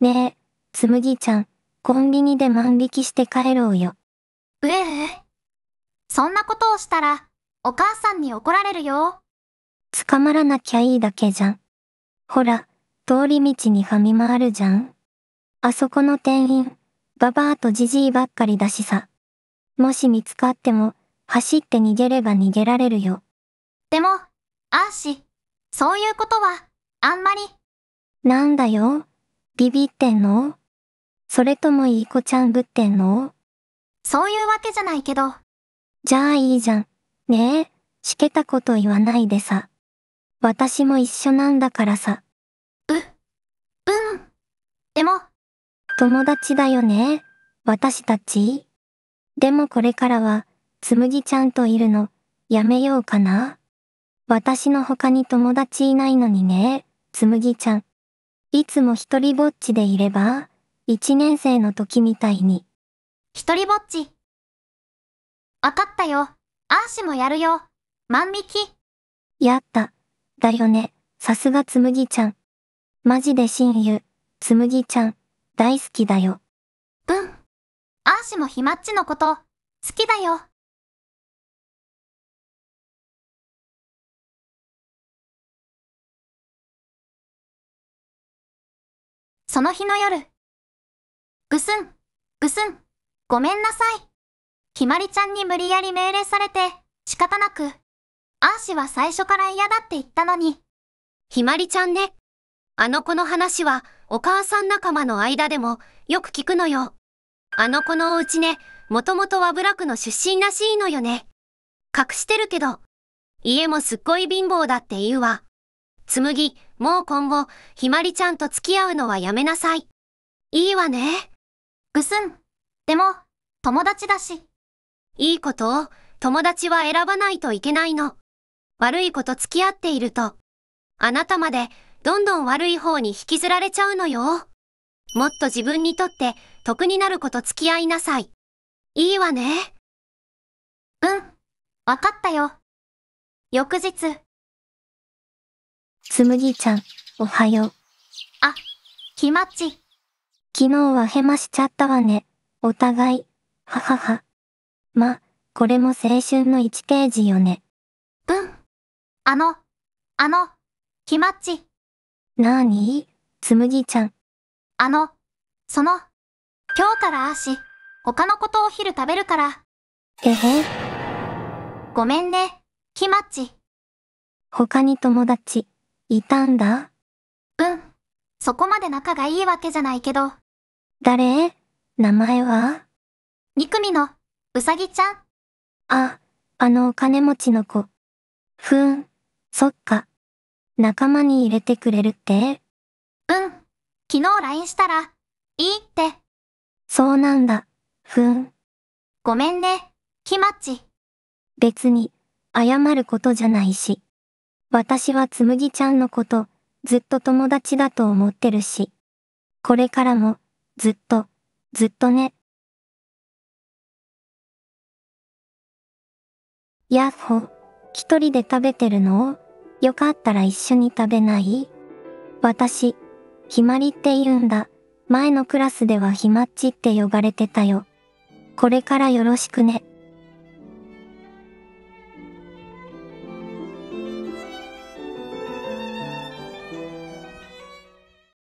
ねえ、つむぎちゃん、コンビニで万引きして帰ろうよ。うええ。そんなことをしたら、お母さんに怒られるよ。捕まらなきゃいいだけじゃん。ほら、通り道に噛み回るじゃん。あそこの店員、ババアとジジイばっかりだしさ。もし見つかっても、走って逃げれば逃げられるよ。でも、あーし、そういうことは、あんまり。なんだよ。ビビってんのそれともいい子ちゃんぶってんのそういうわけじゃないけど。じゃあいいじゃん。ねえ、しけたこと言わないでさ。私も一緒なんだからさ。う、うん。でも。友達だよね。私たち。でもこれからは、つむぎちゃんといるの、やめようかな。私の他に友達いないのにね、つむぎちゃん。いつも一人ぼっちでいれば、一年生の時みたいに。一人ぼっち。わかったよ。アーシもやるよ。万引き。やった。だよね。さすがつむぎちゃん。マジで親友、つむぎちゃん、大好きだよ。うん。アーシもひまっちのこと、好きだよ。その日の夜。ぐすん、ぐすん、ごめんなさい。ひまりちゃんに無理やり命令されて、仕方なく。アーシは最初から嫌だって言ったのに。ひまりちゃんね。あの子の話は、お母さん仲間の間でも、よく聞くのよ。あの子のお家ね、もともとは部落の出身らしいのよね。隠してるけど、家もすっごい貧乏だって言うわ。紬、もう今後、ひまりちゃんと付き合うのはやめなさい。いいわね。ぐすん。でも、友達だし。いいことを、友達は選ばないといけないの。悪い子と付き合っていると、あなたまで、どんどん悪い方に引きずられちゃうのよ。もっと自分にとって、得になる子と付き合いなさい。いいわね。うん。わかったよ。翌日。つむぎちゃん、おはよう。あ、きまっち。昨日はヘマしちゃったわね。お互い、ははは。ま、これも青春の1ページよね。うん。あの、あの、きまっち。なーにつむぎちゃん。あの、その、今日からあし、他のことお昼食べるから。えへ。ごめんね、きまっち。他に友達。いたんだうん。そこまで仲がいいわけじゃないけど。誰名前は二組の、うさぎちゃん。あ、あのお金持ちの子。ふん、そっか。仲間に入れてくれるってうん。昨日 LINE したら、いいって。そうなんだ。ふん。ごめんね、きまち。別に、謝ることじゃないし。私はつむぎちゃんのこと、ずっと友達だと思ってるし。これからも、ずっと、ずっとね。やっほ、一人で食べてるのよかったら一緒に食べない私、ひまりって言うんだ。前のクラスではひまっちって呼ばれてたよ。これからよろしくね。